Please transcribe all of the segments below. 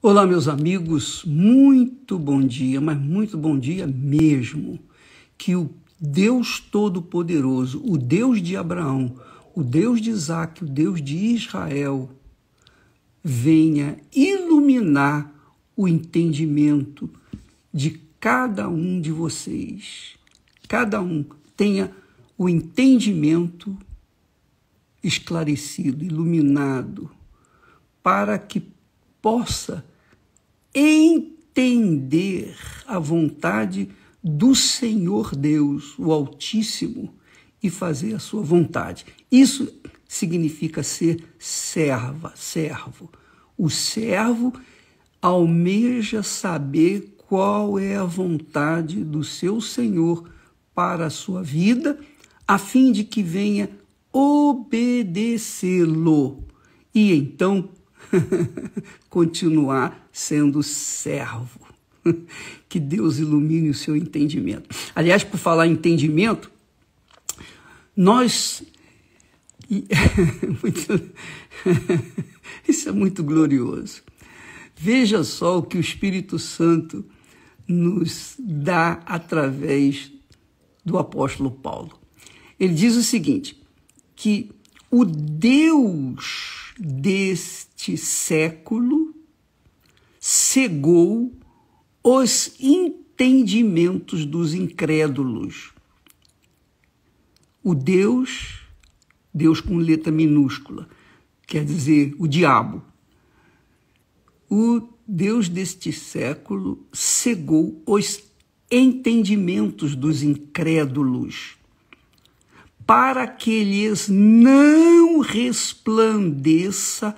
Olá, meus amigos, muito bom dia, mas muito bom dia mesmo. Que o Deus Todo-Poderoso, o Deus de Abraão, o Deus de Isaac, o Deus de Israel, venha iluminar o entendimento de cada um de vocês. Cada um tenha o entendimento esclarecido, iluminado, para que possa entender a vontade do Senhor Deus, o Altíssimo, e fazer a sua vontade. Isso significa ser serva, servo. O servo almeja saber qual é a vontade do seu Senhor para a sua vida, a fim de que venha obedecê-lo e então continuar sendo servo. que Deus ilumine o seu entendimento. Aliás, por falar em entendimento, nós. Isso é muito glorioso. Veja só o que o Espírito Santo nos dá através do apóstolo Paulo. Ele diz o seguinte: que o Deus deste século cegou os entendimentos dos incrédulos. O Deus, Deus com letra minúscula, quer dizer, o diabo. O Deus deste século cegou os entendimentos dos incrédulos para que lhes não resplandeça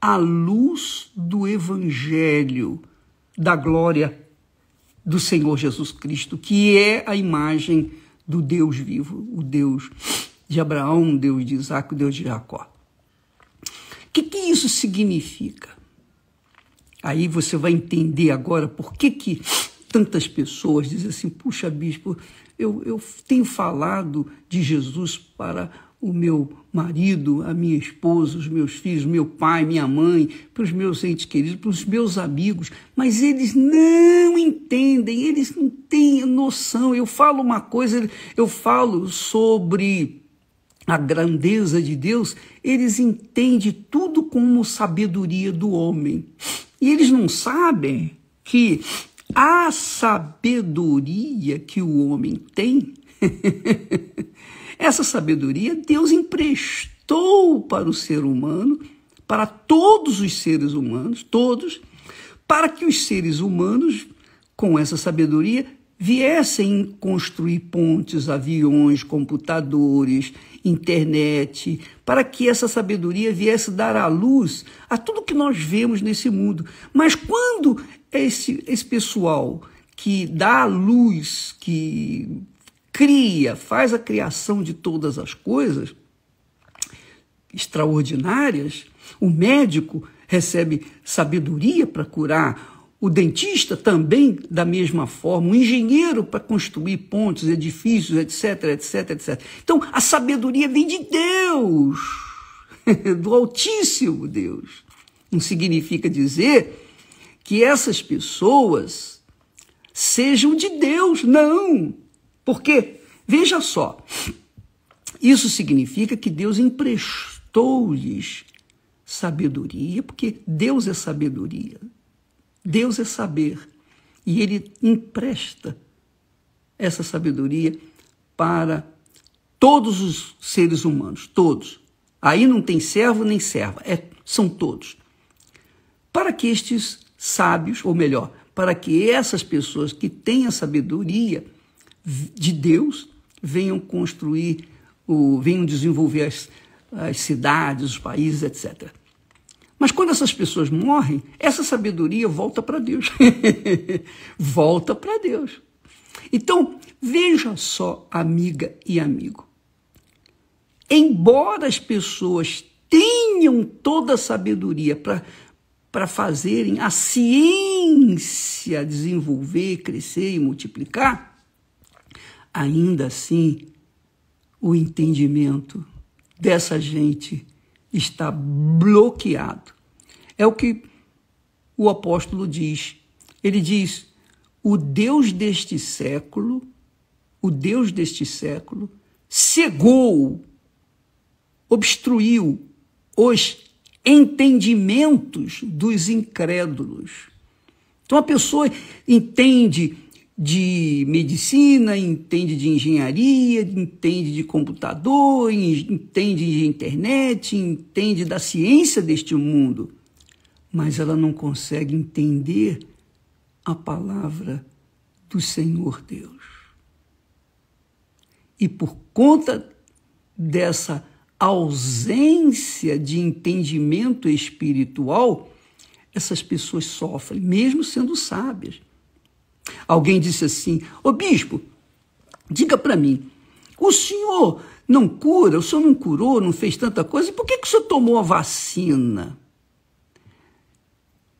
a luz do Evangelho da glória do Senhor Jesus Cristo, que é a imagem do Deus vivo, o Deus de Abraão, o Deus de Isaac, o Deus de Jacó. O que, que isso significa? Aí você vai entender agora por que, que tantas pessoas dizem assim: puxa, bispo, eu, eu tenho falado de Jesus para o meu marido, a minha esposa, os meus filhos, meu pai, minha mãe, para os meus entes queridos, para os meus amigos, mas eles não entendem, eles não têm noção. Eu falo uma coisa, eu falo sobre a grandeza de Deus, eles entendem tudo como sabedoria do homem. E eles não sabem que a sabedoria que o homem tem, essa sabedoria Deus emprestou para o ser humano, para todos os seres humanos, todos, para que os seres humanos, com essa sabedoria, viessem construir pontes, aviões, computadores, internet, para que essa sabedoria viesse dar à luz a tudo que nós vemos nesse mundo. Mas quando é esse, esse pessoal que dá a luz, que cria, faz a criação de todas as coisas extraordinárias. O médico recebe sabedoria para curar, o dentista também da mesma forma, o engenheiro para construir pontes, edifícios, etc, etc, etc. Então, a sabedoria vem de Deus, do Altíssimo Deus. Não significa dizer que essas pessoas sejam de Deus, não. Porque, veja só, isso significa que Deus emprestou-lhes sabedoria, porque Deus é sabedoria. Deus é saber. E ele empresta essa sabedoria para todos os seres humanos, todos. Aí não tem servo nem serva, é, são todos. Para que estes sábios, ou melhor, para que essas pessoas que têm a sabedoria de Deus venham construir, ou venham desenvolver as, as cidades, os países, etc. Mas quando essas pessoas morrem, essa sabedoria volta para Deus. volta para Deus. Então, veja só, amiga e amigo. Embora as pessoas tenham toda a sabedoria para para fazerem a ciência desenvolver, crescer e multiplicar, ainda assim o entendimento dessa gente está bloqueado. É o que o apóstolo diz. Ele diz: o Deus deste século, o Deus deste século, cegou, obstruiu os entendimentos dos incrédulos. Então a pessoa entende de medicina, entende de engenharia, entende de computador, entende de internet, entende da ciência deste mundo, mas ela não consegue entender a palavra do Senhor Deus. E por conta dessa ausência de entendimento espiritual, essas pessoas sofrem, mesmo sendo sábias. Alguém disse assim: Ô bispo, diga para mim, o senhor não cura, o senhor não curou, não fez tanta coisa, por que, que o senhor tomou a vacina?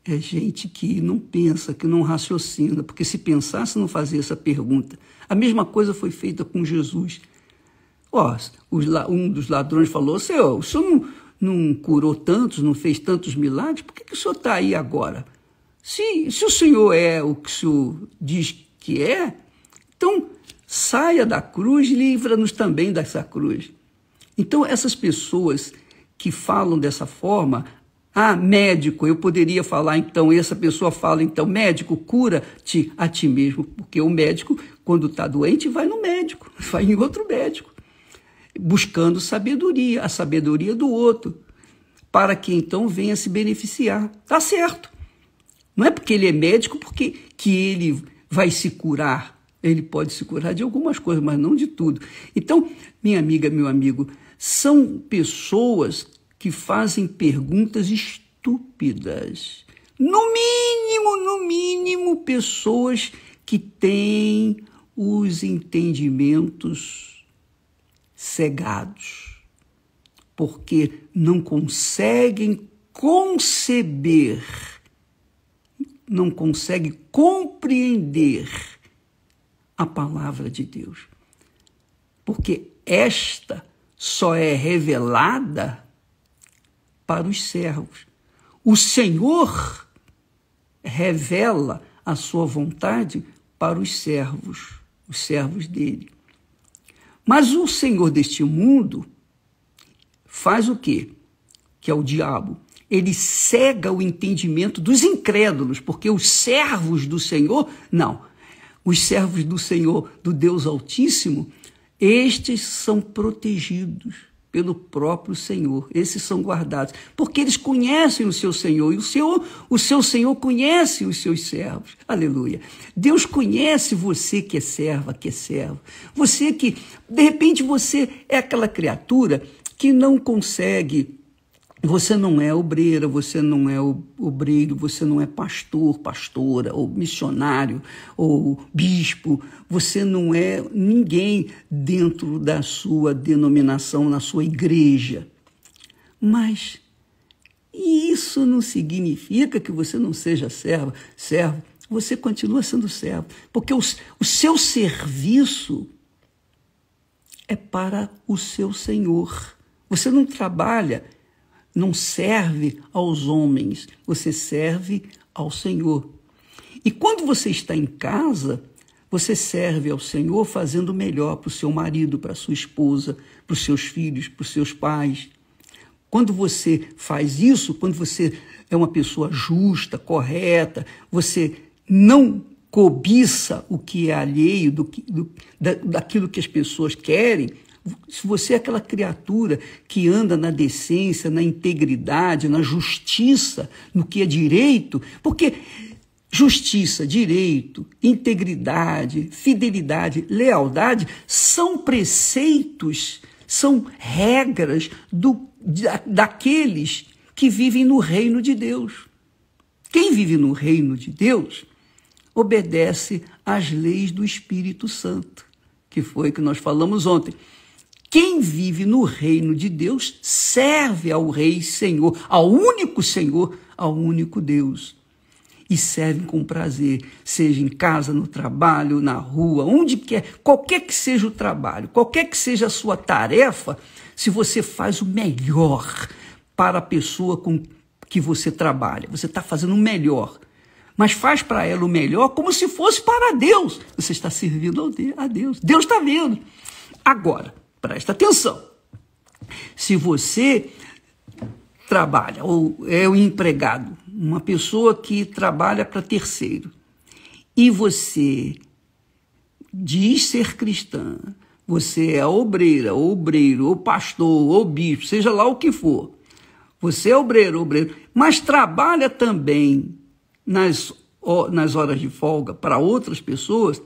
É gente que não pensa, que não raciocina, porque se pensasse, não fazia essa pergunta. A mesma coisa foi feita com Jesus. Ó, um dos ladrões falou: Senhor, o senhor não, não curou tantos, não fez tantos milagres, por que, que o senhor está aí agora? Se, se o senhor é o que o senhor diz que é, então saia da cruz e livra-nos também dessa cruz. Então, essas pessoas que falam dessa forma, ah, médico, eu poderia falar então, e essa pessoa fala então, médico, cura-te a ti mesmo, porque o médico, quando está doente, vai no médico, vai em outro médico buscando sabedoria, a sabedoria do outro, para que então venha se beneficiar. Tá certo. Não é porque ele é médico porque que ele vai se curar. Ele pode se curar de algumas coisas, mas não de tudo. Então, minha amiga, meu amigo, são pessoas que fazem perguntas estúpidas. No mínimo, no mínimo, pessoas que têm os entendimentos cegados, porque não conseguem conceber, não conseguem compreender a palavra de Deus. Porque esta só é revelada para os servos. O Senhor revela a sua vontade para os servos, os servos dele. Mas o senhor deste mundo faz o quê? Que é o diabo. Ele cega o entendimento dos incrédulos, porque os servos do Senhor, não, os servos do Senhor, do Deus Altíssimo, estes são protegidos pelo próprio Senhor. Esses são guardados, porque eles conhecem o seu Senhor e o seu o seu Senhor conhece os seus servos. Aleluia. Deus conhece você que é serva, que é servo. Você que de repente você é aquela criatura que não consegue você não é obreira, você não é obreiro, você não é pastor, pastora, ou missionário, ou bispo, você não é ninguém dentro da sua denominação, na sua igreja. Mas isso não significa que você não seja servo, servo, você continua sendo servo, porque o, o seu serviço é para o seu Senhor. Você não trabalha não serve aos homens, você serve ao Senhor. E quando você está em casa, você serve ao Senhor fazendo melhor para o seu marido, para a sua esposa, para os seus filhos, para os seus pais. Quando você faz isso, quando você é uma pessoa justa, correta, você não cobiça o que é alheio do, do, da, daquilo que as pessoas querem, se você é aquela criatura que anda na decência, na integridade, na justiça, no que é direito, porque justiça, direito, integridade, fidelidade, lealdade são preceitos, são regras do, da, daqueles que vivem no reino de Deus. Quem vive no reino de Deus obedece às leis do Espírito Santo, que foi o que nós falamos ontem. Quem vive no reino de Deus serve ao Rei Senhor, ao único Senhor, ao único Deus. E serve com prazer, seja em casa, no trabalho, na rua, onde quer, qualquer que seja o trabalho, qualquer que seja a sua tarefa, se você faz o melhor para a pessoa com que você trabalha, você está fazendo o melhor. Mas faz para ela o melhor como se fosse para Deus. Você está servindo a Deus. Deus está vendo. Agora, Presta atenção. Se você trabalha ou é um empregado, uma pessoa que trabalha para terceiro, e você diz ser cristã, você é obreira, obreiro, ou pastor, ou bispo, seja lá o que for. Você é obreiro, obreiro, mas trabalha também nas, nas horas de folga para outras pessoas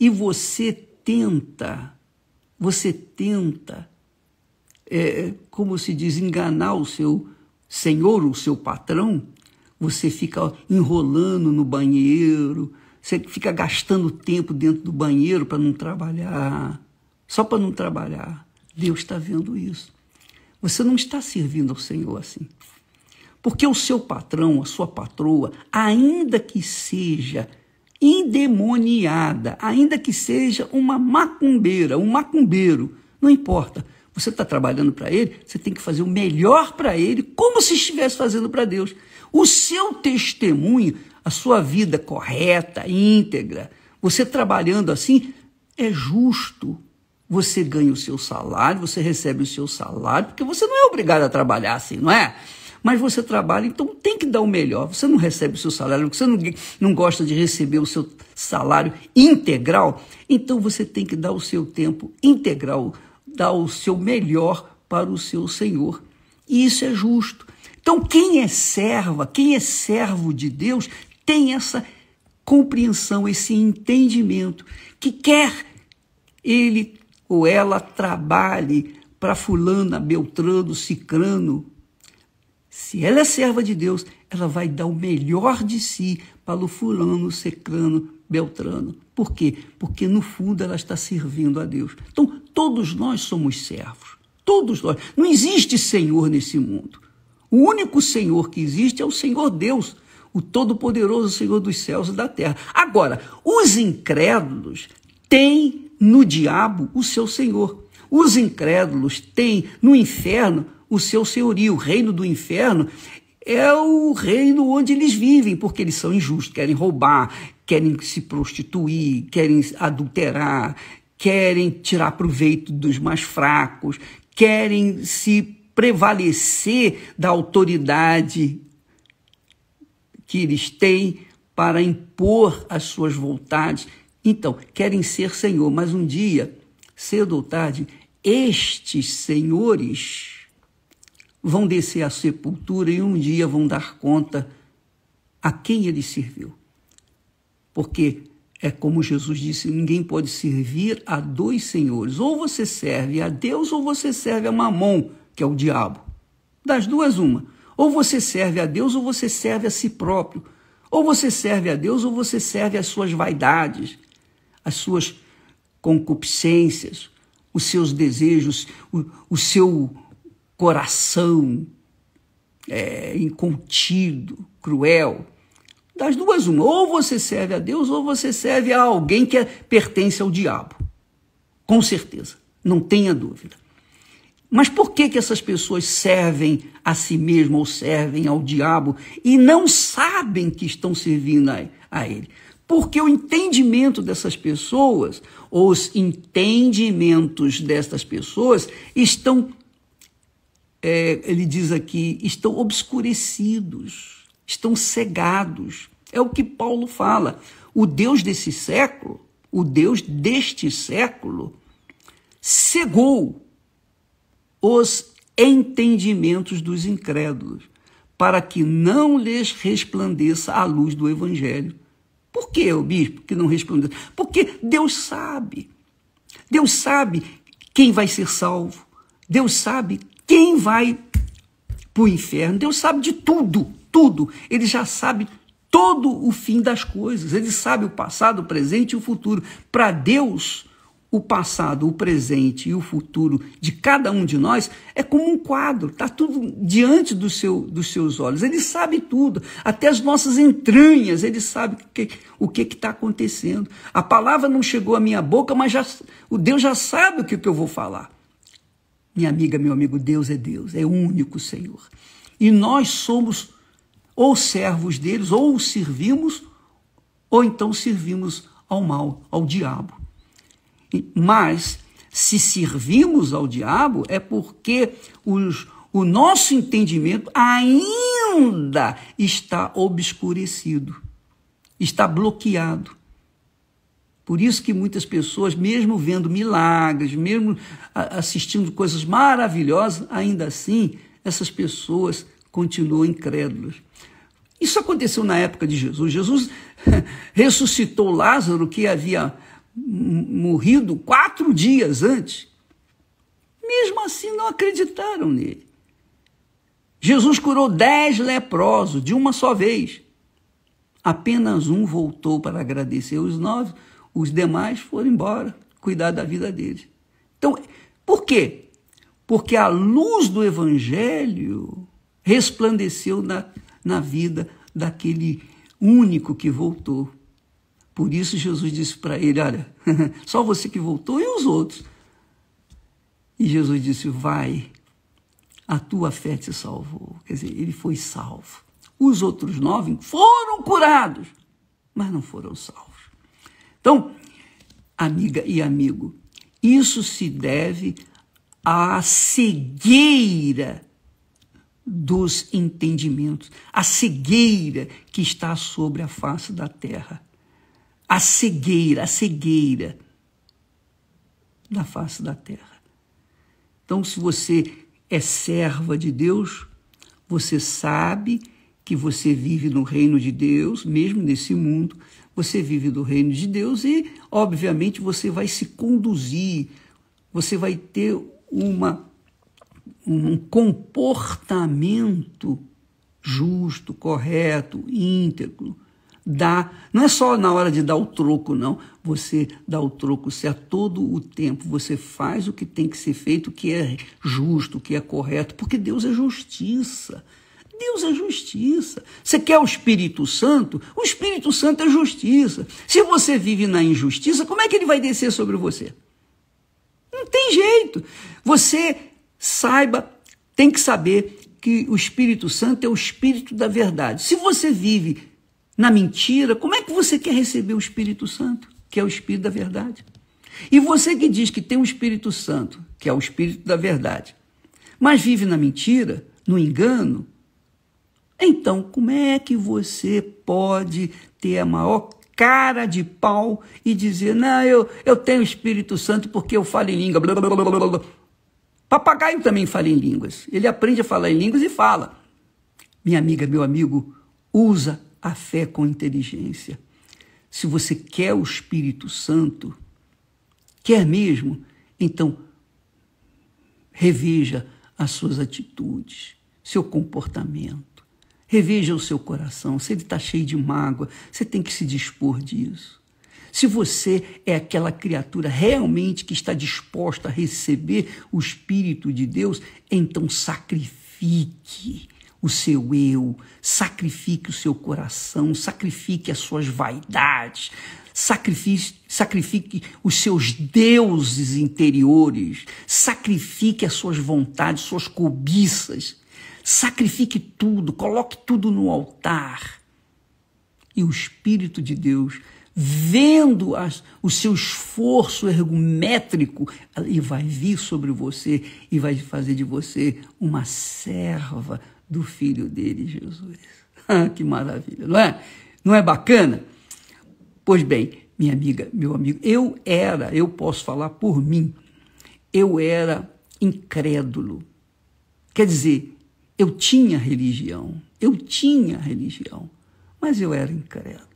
e você tenta você tenta, é, como se diz, enganar o seu senhor, o seu patrão, você fica enrolando no banheiro, você fica gastando tempo dentro do banheiro para não trabalhar, só para não trabalhar. Deus está vendo isso. Você não está servindo ao Senhor assim. Porque o seu patrão, a sua patroa, ainda que seja endemoniada, ainda que seja uma macumbeira, um macumbeiro, não importa. Você está trabalhando para ele, você tem que fazer o melhor para ele, como se estivesse fazendo para Deus. O seu testemunho, a sua vida correta, íntegra, você trabalhando assim, é justo. Você ganha o seu salário, você recebe o seu salário, porque você não é obrigado a trabalhar assim, não é? mas você trabalha, então tem que dar o melhor. Você não recebe o seu salário, você não, não gosta de receber o seu salário integral, então você tem que dar o seu tempo integral, dar o seu melhor para o seu Senhor. E isso é justo. Então, quem é serva, quem é servo de Deus, tem essa compreensão, esse entendimento, que quer ele ou ela trabalhe para fulana, beltrano, cicrano, se ela é serva de Deus, ela vai dar o melhor de si para o fulano, secrano, beltrano. Por quê? Porque no fundo ela está servindo a Deus. Então, todos nós somos servos. Todos nós. Não existe Senhor nesse mundo. O único Senhor que existe é o Senhor Deus, o Todo-Poderoso Senhor dos céus e da terra. Agora, os incrédulos têm no diabo o seu Senhor. Os incrédulos têm no inferno o seu senhorio. O reino do inferno é o reino onde eles vivem, porque eles são injustos, querem roubar, querem se prostituir, querem adulterar, querem tirar proveito dos mais fracos, querem se prevalecer da autoridade que eles têm para impor as suas vontades. Então, querem ser senhor, mas um dia, cedo ou tarde, estes senhores vão descer à sepultura e um dia vão dar conta a quem ele serviu. Porque é como Jesus disse: ninguém pode servir a dois senhores. Ou você serve a Deus ou você serve a Mamon, que é o diabo. Das duas, uma. Ou você serve a Deus ou você serve a si próprio. Ou você serve a Deus ou você serve as suas vaidades, as suas concupiscências, os seus desejos, o, o seu coração é, incontido, cruel. Das duas, uma. Ou você serve a Deus ou você serve a alguém que é, pertence ao diabo. Com certeza. Não tenha dúvida. Mas por que, que essas pessoas servem a si mesmas ou servem ao diabo e não sabem que estão servindo a, a ele? Porque o entendimento dessas pessoas, os entendimentos dessas pessoas, estão é, ele diz aqui, estão obscurecidos, estão cegados. É o que Paulo fala. O Deus desse século, o Deus deste século, cegou os entendimentos dos incrédulos, para que não lhes resplandeça a luz do Evangelho. Por que, o bispo, que não resplandece? Porque Deus sabe. Deus sabe quem vai ser salvo. Deus sabe quem vai para o inferno, Deus sabe de tudo, tudo. Ele já sabe todo o fim das coisas. Ele sabe o passado, o presente e o futuro. Para Deus, o passado, o presente e o futuro de cada um de nós é como um quadro, está tudo diante do seu, dos seus olhos. Ele sabe tudo, até as nossas entranhas, ele sabe que, o que está acontecendo. A palavra não chegou à minha boca, mas já, o Deus já sabe o que, que eu vou falar. Minha amiga, meu amigo, Deus é Deus, é único Senhor. E nós somos ou servos deles, ou servimos, ou então servimos ao mal, ao diabo. Mas, se servimos ao diabo, é porque os, o nosso entendimento ainda está obscurecido, está bloqueado. Por isso que muitas pessoas, mesmo vendo milagres, mesmo assistindo coisas maravilhosas, ainda assim, essas pessoas continuam incrédulas. Isso aconteceu na época de Jesus. Jesus ressuscitou Lázaro, que havia morrido quatro dias antes. Mesmo assim, não acreditaram nele. Jesus curou dez leprosos de uma só vez. Apenas um voltou para agradecer os nove. Os demais foram embora cuidar da vida deles. Então, por quê? Porque a luz do Evangelho resplandeceu na, na vida daquele único que voltou. Por isso Jesus disse para ele: Olha, só você que voltou e os outros. E Jesus disse: Vai, a tua fé te salvou. Quer dizer, ele foi salvo. Os outros nove foram curados, mas não foram salvos. Então, amiga e amigo, isso se deve à cegueira dos entendimentos, à cegueira que está sobre a face da terra. A cegueira, a cegueira da face da terra. Então, se você é serva de Deus, você sabe que você vive no reino de Deus, mesmo nesse mundo, você vive do reino de Deus e, obviamente, você vai se conduzir, você vai ter uma, um comportamento justo, correto, íntegro. Dá, não é só na hora de dar o troco, não. Você dá o troco certo todo o tempo. Você faz o que tem que ser feito, o que é justo, o que é correto, porque Deus é justiça. Deus é justiça. Você quer o Espírito Santo? O Espírito Santo é justiça. Se você vive na injustiça, como é que ele vai descer sobre você? Não tem jeito. Você saiba, tem que saber que o Espírito Santo é o Espírito da verdade. Se você vive na mentira, como é que você quer receber o Espírito Santo, que é o Espírito da verdade? E você que diz que tem o Espírito Santo, que é o Espírito da verdade, mas vive na mentira, no engano, então, como é que você pode ter a maior cara de pau e dizer: Não, eu, eu tenho Espírito Santo porque eu falo em língua? Blá, blá, blá, Papagaio também fala em línguas. Ele aprende a falar em línguas e fala. Minha amiga, meu amigo, usa a fé com inteligência. Se você quer o Espírito Santo, quer mesmo, então reveja as suas atitudes, seu comportamento. Reveja o seu coração. Se ele está cheio de mágoa, você tem que se dispor disso. Se você é aquela criatura realmente que está disposta a receber o Espírito de Deus, então sacrifique o seu eu, sacrifique o seu coração, sacrifique as suas vaidades, sacrifique, sacrifique os seus deuses interiores, sacrifique as suas vontades, suas cobiças Sacrifique tudo, coloque tudo no altar. E o Espírito de Deus, vendo as, o seu esforço ergométrico, ele vai vir sobre você e vai fazer de você uma serva do Filho dele, Jesus. Ah, que maravilha, não é? Não é bacana? Pois bem, minha amiga, meu amigo, eu era, eu posso falar por mim, eu era incrédulo. Quer dizer, eu tinha religião, eu tinha religião, mas eu era incrédulo.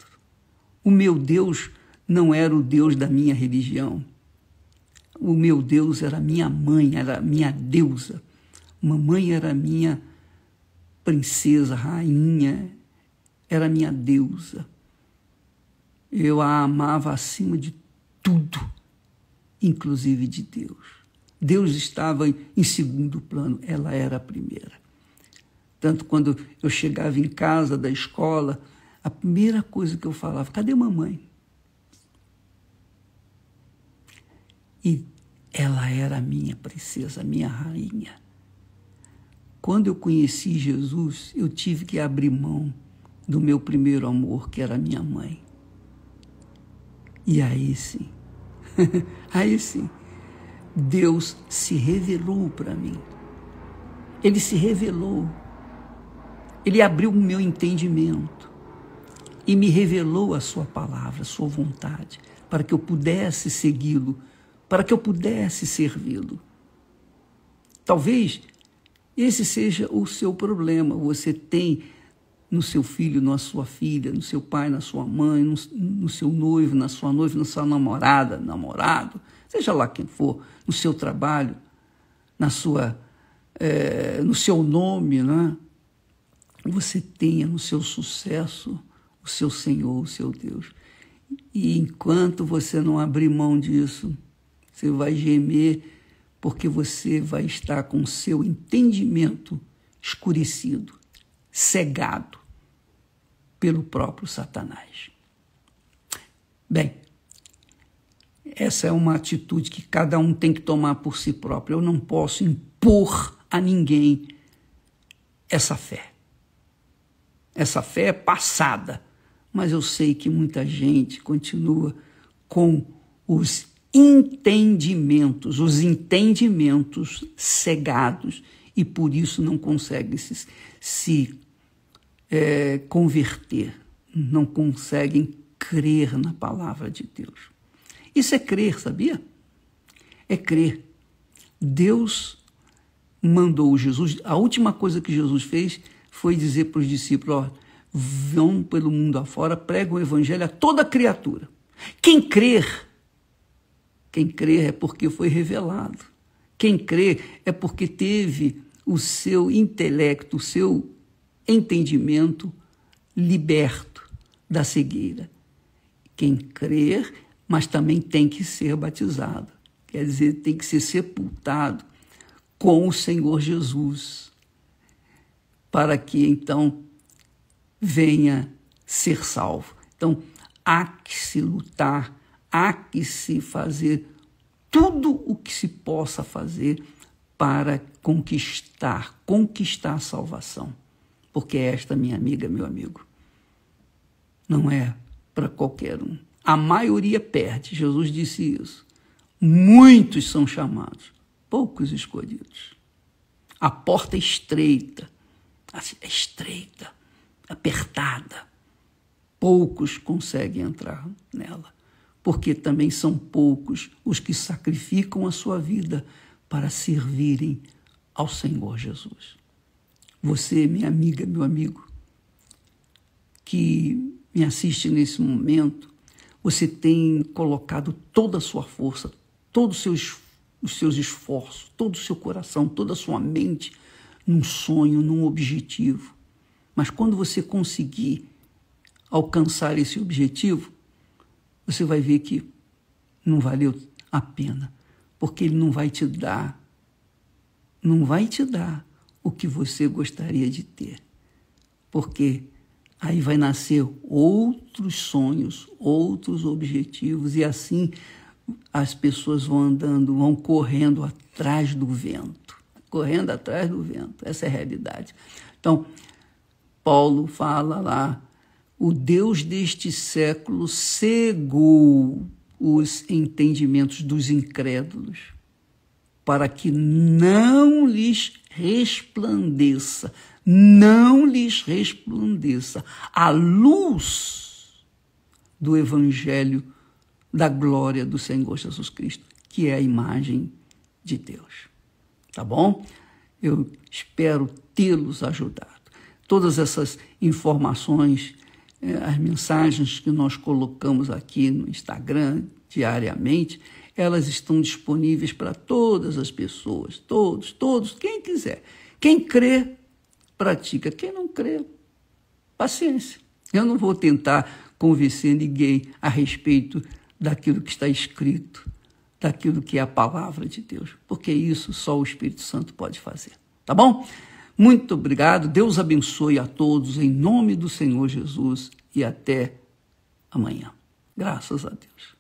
O meu Deus não era o Deus da minha religião. O meu Deus era minha mãe, era minha deusa. Mamãe era minha princesa, rainha, era minha deusa. Eu a amava acima de tudo, inclusive de Deus. Deus estava em segundo plano, ela era a primeira. Tanto quando eu chegava em casa da escola, a primeira coisa que eu falava, cadê mamãe? E ela era a minha princesa, a minha rainha. Quando eu conheci Jesus, eu tive que abrir mão do meu primeiro amor, que era minha mãe. E aí sim, aí sim, Deus se revelou para mim. Ele se revelou ele abriu o meu entendimento e me revelou a sua palavra, a sua vontade, para que eu pudesse segui-lo, para que eu pudesse servi-lo. Talvez esse seja o seu problema. Você tem no seu filho, na sua filha, no seu pai, na sua mãe, no, no seu noivo, na sua noiva, na sua namorada, namorado, seja lá quem for, no seu trabalho, na sua, é, no seu nome, não é? você tenha no seu sucesso o seu Senhor, o seu Deus. E enquanto você não abrir mão disso, você vai gemer, porque você vai estar com o seu entendimento escurecido, cegado pelo próprio Satanás. Bem, essa é uma atitude que cada um tem que tomar por si próprio. Eu não posso impor a ninguém essa fé. Essa fé é passada, mas eu sei que muita gente continua com os entendimentos, os entendimentos cegados e por isso não consegue se, se é, converter, não conseguem crer na palavra de Deus. Isso é crer, sabia? É crer. Deus mandou Jesus, a última coisa que Jesus fez foi dizer para os discípulos: ó, vão pelo mundo afora, pregam o evangelho a toda criatura. Quem crer, quem crer é porque foi revelado. Quem crer é porque teve o seu intelecto, o seu entendimento liberto da cegueira. Quem crer, mas também tem que ser batizado. Quer dizer, tem que ser sepultado com o Senhor Jesus para que então venha ser salvo. Então, há que se lutar, há que se fazer tudo o que se possa fazer para conquistar, conquistar a salvação. Porque esta, minha amiga, meu amigo, não é para qualquer um. A maioria perde, Jesus disse isso. Muitos são chamados, poucos escolhidos. A porta é estreita, Assim, é estreita, apertada. Poucos conseguem entrar nela, porque também são poucos os que sacrificam a sua vida para servirem ao Senhor Jesus. Você, minha amiga, meu amigo, que me assiste nesse momento, você tem colocado toda a sua força, todos o os seus esforços, todo o seu coração, toda a sua mente num sonho, num objetivo. Mas quando você conseguir alcançar esse objetivo, você vai ver que não valeu a pena, porque ele não vai te dar, não vai te dar o que você gostaria de ter. Porque aí vai nascer outros sonhos, outros objetivos, e assim as pessoas vão andando, vão correndo atrás do vento correndo atrás do vento. Essa é a realidade. Então, Paulo fala lá: o Deus deste século cegou os entendimentos dos incrédulos, para que não lhes resplandeça, não lhes resplandeça a luz do Evangelho da glória do Senhor Jesus Cristo, que é a imagem de Deus tá bom? Eu espero tê-los ajudado. Todas essas informações, eh, as mensagens que nós colocamos aqui no Instagram diariamente, elas estão disponíveis para todas as pessoas, todos, todos, quem quiser. Quem crê, pratica. Quem não crê, paciência. Eu não vou tentar convencer ninguém a respeito daquilo que está escrito daquilo que é a palavra de Deus, porque isso só o Espírito Santo pode fazer. Tá bom? Muito obrigado, Deus abençoe a todos, em nome do Senhor Jesus, e até amanhã. Graças a Deus.